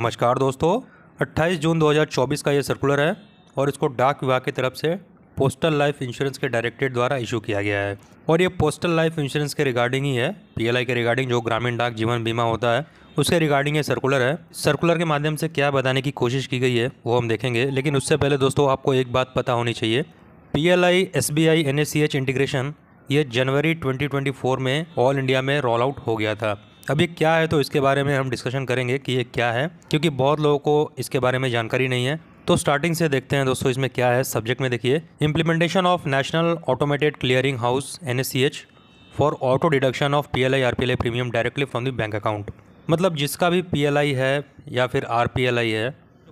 नमस्कार दोस्तों 28 जून 2024 का ये सर्कुलर है और इसको डाक विभाग की तरफ से पोस्टल लाइफ इंश्योरेंस के डायरेक्टरेट द्वारा इशू किया गया है और ये पोस्टल लाइफ इंश्योरेंस के रिगार्डिंग ही है पीएलआई के रिगार्डिंग जो ग्रामीण डाक जीवन बीमा होता है उसके रिगार्डिंग ये सर्कुलर है सर्कुलर के माध्यम से क्या बताने की कोशिश की गई है वो हम देखेंगे लेकिन उससे पहले दोस्तों आपको एक बात पता होनी चाहिए P L I S B I N C H integration ये जनवरी 2024 में ऑल इंडिया में रोल आउट हो गया था अब ये क्या है तो इसके बारे में हम डिस्कशन करेंगे कि ये क्या है क्योंकि बहुत लोगों को इसके बारे में जानकारी नहीं है तो स्टार्टिंग से देखते हैं दोस्तों इसमें क्या है सब्जेक्ट में देखिए implementation of national automated clearing house N for auto deduction of P L I R P L I premium directly from the bank account मतलब जिसका भी पी एल आई है या फिर आर पी एल आई है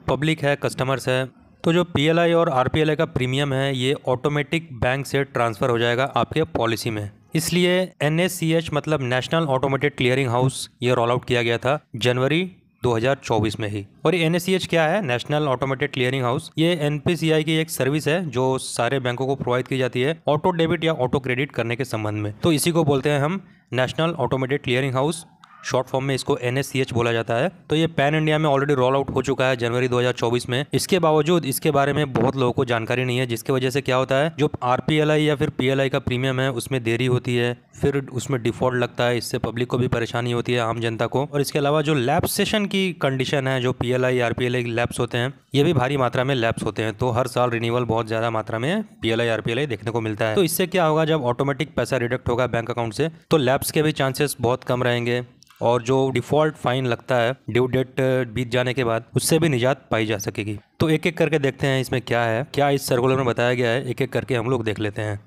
पब्लिक है कस्टमर्स है तो जो पी एल आई और आर पी एल आई का प्रीमियम है ये ऑटोमेटिक बैंक से ट्रांसफ़र हो जाएगा आपके पॉलिसी में इसलिए एन मतलब नेशनल ऑटोमेटेड क्लियरिंग हाउस ये रोल आउट किया गया था जनवरी 2024 में ही और ये एन क्या है नेशनल ऑटोमेटेड क्लियरिंग हाउस ये एन की एक सर्विस है जो सारे बैंकों को प्रोवाइड की जाती है ऑटो डेबिट या ऑटो क्रेडिट करने के संबंध में तो इसी को बोलते हैं हम national automated clearing house short form में इसको एन बोला जाता है तो ये पैन इंडिया में ऑलरेडी रोल आउट हो चुका है जनवरी 2024 में इसके बावजूद इसके बारे में बहुत लोगों को जानकारी नहीं है जिसकी वजह से क्या होता है जो आर या फिर पी का प्रीमियम है उसमें देरी होती है फिर उसमें डिफॉल्ट लगता है इससे पब्लिक को भी परेशानी होती है आम जनता को और इसके अलावा जो लैब सेशन की कंडीशन है जो P L I R P L I lapse होते हैं ये भी भारी मात्रा में लैब्स होते हैं तो हर साल रिन्यूअल बहुत ज़्यादा मात्रा में P L I R P L I देखने को मिलता है तो इससे क्या होगा जब ऑटोमेटिक पैसा रिडक्ट होगा बैंक अकाउंट से तो लैब्स के भी चांसेस बहुत कम रहेंगे और जो डिफ़ॉल्ट फाइन लगता है ड्यू डेट बीत जाने के बाद उससे भी निजात पाई जा सकेगी तो एक एक करके देखते हैं इसमें क्या है क्या इस सर्कुलर में बताया गया है एक एक करके हम लोग देख लेते हैं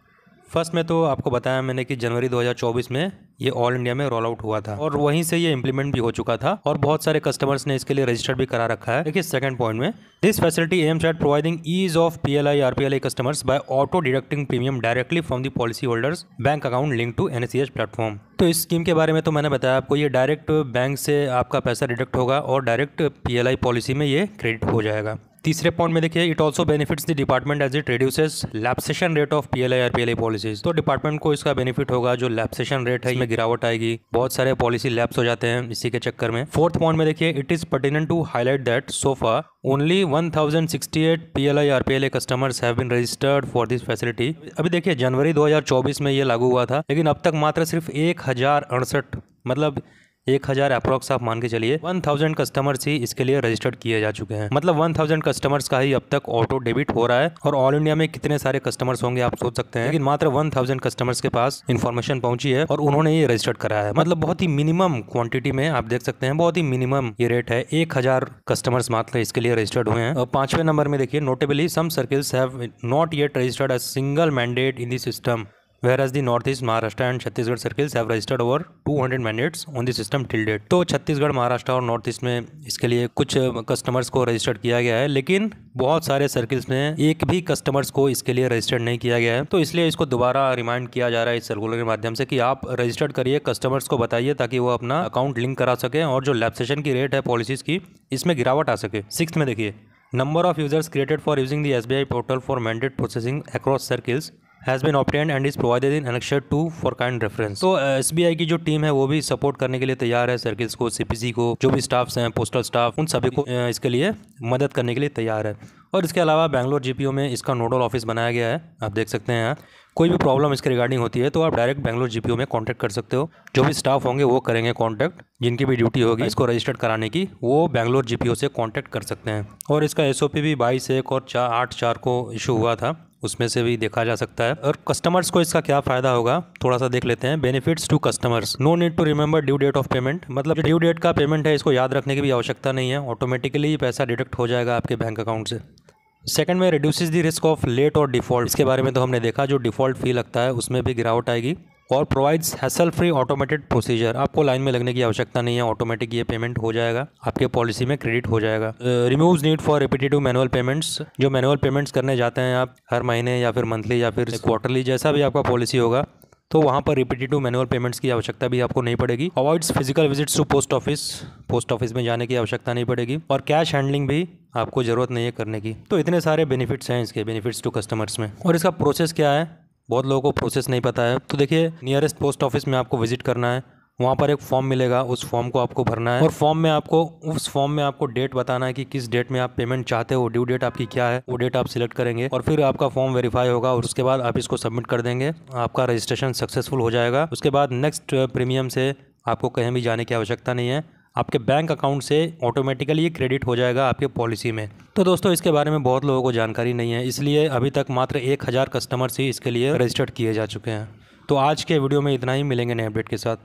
फर्स्ट में तो आपको बताया मैंने कि जनवरी 2024 में ये ऑल इंडिया में रोल आउट हुआ था और वहीं से ये इंप्लीमेंट भी हो चुका था और बहुत सारे कस्टमर्स ने इसके लिए रजिस्टर भी करा रखा है देखिए सेकंड पॉइंट में this facility aims at providing ease of P L I R P L I customers by auto deducting premium directly from the policy holders bank account link to N platform तो इस scheme के बारे में तो मैंने बताया आपको ये डायरेक्ट बैंक से आपका पैसा डिडक्ट होगा और direct P L I policy में ये क्रेडिट हो जाएगा तीसरे पॉइंट में देखिए it also benefits the department as it reduces lapsation rate of P L I R P L I policies तो डिपार्टमेंट को इसका बेनिफिट होगा जो लैप्सेशन रेट है इसमें गिरावट आएगी बहुत सारे पॉलिसी लैप्स हो जाते हैं इसी के चक्कर में फोर्थ पॉइंट में देखिए it is pertinent to highlight that so far only one thousand sixty eight P L I R P L customers have been registered for this facility अभी देखिए जनवरी दो हजार चौबीस में ये लागू हुआ था लेकिन अब तक मात्र सिर्फ एक हजार अड़सठ मतलब एक हज़ार अप्रोक्स आप मान के चलिए वन थाउजेंड कस्टमर्स ही इसके लिए रजिस्टर्ड किए जा चुके हैं मतलब वन थाउजेंड कस्टमर्स का ही अब तक ऑटो डेबिट हो रहा है और ऑल इंडिया में कितने सारे कस्टमर्स होंगे आप सोच सकते हैं लेकिन मात्र वन थाउजेंड कस्टमर्स के पास इन्फॉर्मेशन पहुंची है और उन्होंने ये रजिस्टर्ड कराया है मतलब बहुत ही मिनिमम क्वांटिटी में आप देख सकते हैं बहुत ही मिनिमम ये रेट है एक हजार कस्टमर्स मात्र इसके लिए रजिस्टर्ड हुए हैं और पांचवें नंबर में देखिए notably some circles have not yet registered a single mandate in the system where whereas the northeast maharashtra and chhattisgarh circles have registered over 200 mandates on this system till date तो छत्तीसगढ़ महाराष्ट्र और north east में इसके लिए कुछ customers को registered किया गया है लेकिन बहुत सारे सर्किल्स में एक भी कस्टमर्स को इसके लिए रजिस्टर्ड नहीं किया गया है तो इसलिए इसको दोबारा रिमाइंड किया जा रहा है इस सर्कुलर के माध्यम से कि आप रजिस्टर्ड करिए कस्टमर्स को बताइए ताकि वो अपना अकाउंट लिंक करा सकें और जो लैपसेशन की रेट है पॉलिसीज़ की इसमें गिरावट आ सके सिक्स में देखिए number of users created for using the S B I portal for mandate processing across circles has been obtained and is provided in annexure two for kind reference तो S B I की जो team है वो भी support करने के लिए तैयार है सर्किल्स को सी को जो भी स्टाफ्स हैं पोस्टल स्टाफ उन सभी को uh, इसके लिए मदद करने के लिए तैयार है और इसके अलावा बैंगलोर जी में इसका नोडल ऑफिस बनाया गया है आप देख सकते हैं यहाँ कोई भी प्रॉब्लम इसके रिगार्डिंग होती है तो आप डायरेक्ट बैंगलोर जी में कॉन्टैक्ट कर सकते हो जो भी स्टाफ होंगे वो करेंगे कॉन्टैक्ट जिनकी भी ड्यूटी होगी इसको रजिस्टर्ड कराने की वो बैंगलोर जी से कॉन्टैक्ट कर सकते हैं और इसका एस भी बाईस एक और चार आठ चार को इशू हुआ था उसमें से भी देखा जा सकता है और कस्टमर्स को इसका क्या फ़ायदा होगा थोड़ा सा देख लेते हैं benefits to customers no need to remember due date of payment मतलब ड्यू डेट का पेमेंट है इसको याद रखने की भी आवश्यकता नहीं है ऑटोमेटिकली पैसा डिडक्ट हो जाएगा आपके बैंक अकाउंट से सेकंड में reduces the risk of late और डिफॉल्ट इसके बारे में तो हमने देखा जो डिफॉल्ट फी लगता है उसमें भी गिरावट आएगी और provides hassle free automated procedure आपको लाइन में लगने की आवश्यकता नहीं है ऑटोमेटिक ये पेमेंट हो जाएगा आपके पॉलिसी में क्रेडिट हो जाएगा remove need for repetitive manual payments जो मैनुअल पेमेंट्स करने जाते हैं आप हर महीने या फिर मंथली या फिर क्वार्टरली जैसा भी आपका पॉलिसी होगा तो वहाँ पर रिपीटेटिव मैनुअल पेमेंट्स की आवश्यकता भी आपको नहीं पड़ेगी avoids physical visits to post office post office में जाने की आवश्यकता नहीं पड़ेगी और कैश हैंडलिंग भी आपको ज़रूरत नहीं है करने की तो इतने सारे बेनिफिट्स हैं इसके बेनिफिट्स टू कस्टमर्स में और इसका प्रोसेस क्या है बहुत लोगों को प्रोसेस नहीं पता है तो देखिए नियरेस्ट पोस्ट ऑफिस में आपको विजिट करना है वहाँ पर एक फॉर्म मिलेगा उस फॉर्म को आपको भरना है और फॉर्म में आपको उस फॉर्म में आपको डेट बताना है कि किस डेट में आप पेमेंट चाहते हो ड्यू डेट आपकी क्या है वो डेट आप सिलेक्ट करेंगे और फिर आपका फॉर्म वेरीफाई होगा और उसके बाद आप इसको सबमिट कर देंगे आपका रजिस्ट्रेशन सक्सेसफुल हो जाएगा उसके बाद नेक्स्ट प्रीमियम से आपको कहीं भी जाने की आवश्यकता नहीं है आपके बैंक अकाउंट से ऑटोमेटिकली ये क्रेडिट हो जाएगा आपके पॉलिसी में तो दोस्तों इसके बारे में बहुत लोगों को जानकारी नहीं है इसलिए अभी तक मात्र एक हज़ार कस्टमर्स ही इसके लिए रजिस्टर्ड किए जा चुके हैं तो आज के वीडियो में इतना ही मिलेंगे नए अपडेट के साथ